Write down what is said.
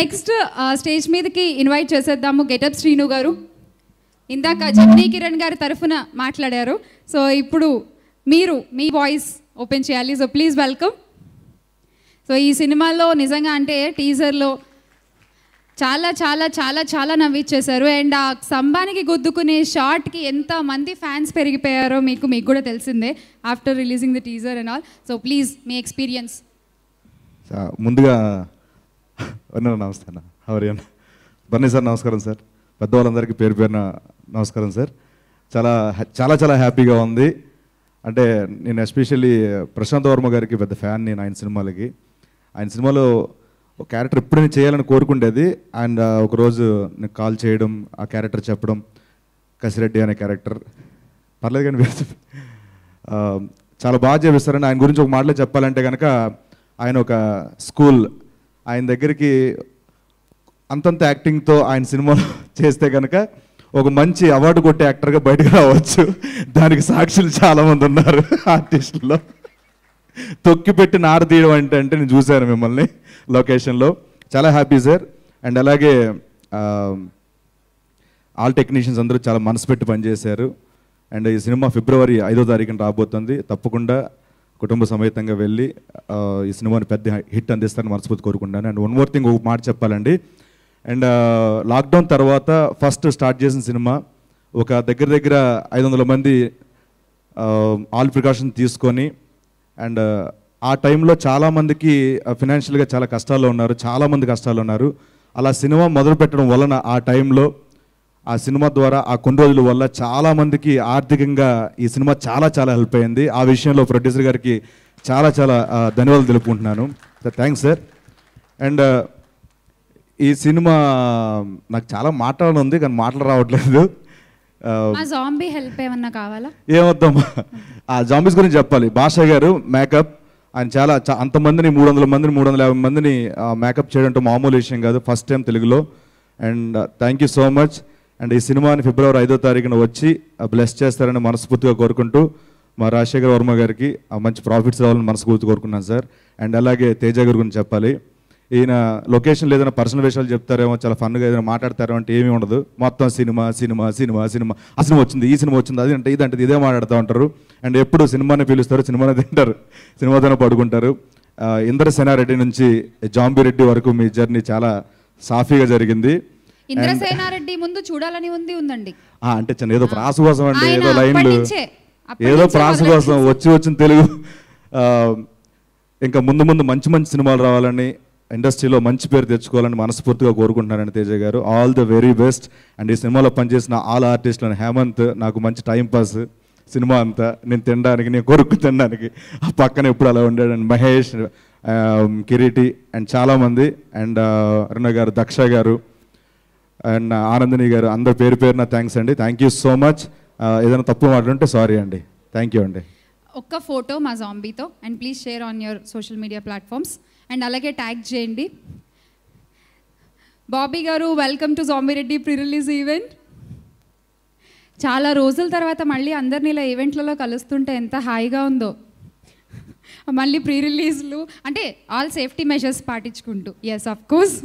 next stage uh, మీదకి invite చేసేద్దాము getup Srinu గారు ఇందాక జగ్నీ కిరణ్ గారి తరఫున మాట్లాడారు సో ఇప్పుడు మీరు మీ వాయిస్ ఓపెన్ చేయాలి సో ప్లీజ్ వెల్కమ్ సో ఈ సినిమాలో నిజంగా అంటే టీజర్లో చాలా చాలా చాలా చాలా నవ్విచ్చేశారు అండ్ ఆ స్తంభానికి గుద్దుకునే షార్ట్కి మంది ఫ్యాన్స్ పెరిగిపోయారో మీకు మీకు కూడా తెలిసిందే after releasing the teaser and all so please మీ ఎక్స్పీరియన్స్ ముందుగా అన్న నమస్తే అన్న హవరి అన్న బన్నీ సార్ నమస్కారం సార్ పెద్దవాళ్ళందరికీ పేరు పేరున నమస్కారం సార్ చాలా చాలా చాలా హ్యాపీగా ఉంది అంటే నేను ఎస్పెషల్లీ ప్రశాంత్ వర్మ గారికి పెద్ద ఫ్యాన్ నేను ఆయన సినిమాలకి ఆయన సినిమాలో ఒక క్యారెక్టర్ ఎప్పుడైనా చేయాలని కోరుకుండేది అండ్ ఒకరోజు నేను కాల్ చేయడం ఆ క్యారెక్టర్ చెప్పడం కసిరెడ్డి అనే క్యారెక్టర్ పర్లేదు కానీ చాలా బాగా చేపిస్తారండి ఆయన గురించి ఒక మాటలో చెప్పాలంటే కనుక ఆయన ఒక స్కూల్ ఆయన దగ్గరికి అంతంత యాక్టింగ్తో ఆయన సినిమాలు చేస్తే కనుక ఒక మంచి అవార్డు కొట్టే యాక్టర్గా బయటకు రావచ్చు దానికి సాక్షులు చాలామంది ఉన్నారు ఆర్టిస్టుల్లో తొక్కి పెట్టి నారదీయడం అంటే అంటే నేను చూశాను మిమ్మల్ని లొకేషన్లో చాలా హ్యాపీ సార్ అండ్ అలాగే ఆల్ టెక్నీషియన్స్ అందరూ చాలా మనసు పెట్టి పనిచేశారు అండ్ ఈ సినిమా ఫిబ్రవరి ఐదో తారీఖున రాబోతుంది తప్పకుండా కుటుంబ సమేతంగా వెళ్ళి ఈ సినిమాని పెద్ద హిట్ అందిస్తారని మనస్ఫూర్తి కోరుకుంటాను అండ్ వన్ మోర్ థింగ్ ఒక మాట చెప్పాలండి అండ్ లాక్డౌన్ తర్వాత ఫస్ట్ స్టార్ట్ చేసిన సినిమా ఒక దగ్గర దగ్గర ఐదు వందల మంది ఆల్ ప్రికాషన్ తీసుకొని అండ్ ఆ టైంలో చాలామందికి ఫినాన్షియల్గా చాలా కష్టాల్లో ఉన్నారు చాలామంది కష్టాలు ఉన్నారు అలా సినిమా మొదలు పెట్టడం వలన ఆ టైంలో ఆ సినిమా ద్వారా ఆ కొన్ని రోజుల వల్ల చాలామందికి ఆర్థికంగా ఈ సినిమా చాలా చాలా హెల్ప్ అయింది ఆ విషయంలో ప్రొడ్యూసర్ గారికి చాలా చాలా ధన్యవాదాలు తెలుపుకుంటున్నాను థ్యాంక్స్ సార్ అండ్ ఈ సినిమా నాకు చాలా మాట్లాడనుంది కానీ మాటలు రావట్లేదు జాంబీ కావాలా ఏమొద్దమ్మా ఆ జాంబీస్ గురించి చెప్పాలి బాషా గారు మేకప్ ఆయన చాలా అంతమందిని మూడు వందల మందిని మూడు వందల యాభై మందిని మేకప్ చేయడం మామూలు విషయం కాదు ఫస్ట్ టైం తెలుగులో and thank you so much and ఈ సినిమాని ఫిబ్రవరి ఐదో తారీఖున వచ్చి బ్లెస్ చేస్తారని మనస్ఫూర్తిగా కోరుకుంటూ మా రాజశేఖర్ వర్మ గారికి ఆ మంచి ప్రాఫిట్స్ రావాలని మనస్ఫూర్తి కోరుకున్నాను సార్ అండ్ అలాగే తేజ గారి గురించి చెప్పాలి ఈయన లొకేషన్ ఏదైనా పర్సనల్ విషయాలు చెప్తారేమో చాలా ఫన్గా ఏదైనా మాట్లాడతారో అంటే ఏమీ ఉండదు మొత్తం సినిమా సినిమా సినిమా సినిమా ఆ సినిమా వచ్చింది ఈ సినిమా వచ్చింది అది అంటే ఇదంటే ఇదే మాట్లాడుతూ ఉంటారు అండ్ ఎప్పుడు సినిమానే పిలుస్తారు సినిమానే తింటారు సినిమాతోనే పడుకుంటారు ఇంద్ర సేనారెడ్డి నుంచి జాంబిరెడ్డి వరకు మీ జర్నీ చాలా సాఫీగా జరిగింది ఇంద్రసేనారెడ్డి ముందు చూడాలని ఉంది ఉందండి అంటే చిన్న ఏదో ప్రాస కోసం అండి ఏదో లైన్లు ఏదో ప్రాస కోసం వచ్చి వచ్చిన తెలుగు ఇంకా ముందు ముందు మంచి మంచి సినిమాలు రావాలని ఇండస్ట్రీలో మంచి పేరు తెచ్చుకోవాలని మనస్ఫూర్తిగా కోరుకుంటున్నారని తేజ గారు all the very best and ఈ సినిమాలో పనిచేసిన ఆల్ ఆర్టిస్టులను హేమంత్ నాకు మంచి టైం పాస్ సినిమా అంతా నేను తినడానికి నేను కొరుకు తినడానికి ఆ పక్కన ఎప్పుడు అలా అండ్ మహేష్ కిరీటి అండ్ చాలామంది అండ్ అరుణ గారు దక్ష గారు అండ్ ఆనందని గారు అందరు పేరు పేరున థ్యాంక్స్ అండి థ్యాంక్ యూ సో మచ్ ఏదైనా తప్పు మాట్లాడుంటే సారీ అండి థ్యాంక్ యూ అండి ఒక్క ఫోటో మా జాంబీతో and please share on your social media platforms and అలాగే ట్యాగ్ చేయండి బాబీ గారు welcome to Zombie Reddy pre release event చాలా రోజుల తర్వాత మళ్ళీ అందరిని ఇలా ఈవెంట్లలో కలుస్తుంటే ఎంత హాయిగా ఉందో మళ్ళీ ప్రీ రిలీజ్లు అంటే ఆల్ సేఫ్టీ మెషర్స్ పాటించుకుంటూ ఎస్ ఆఫ్ కోర్స్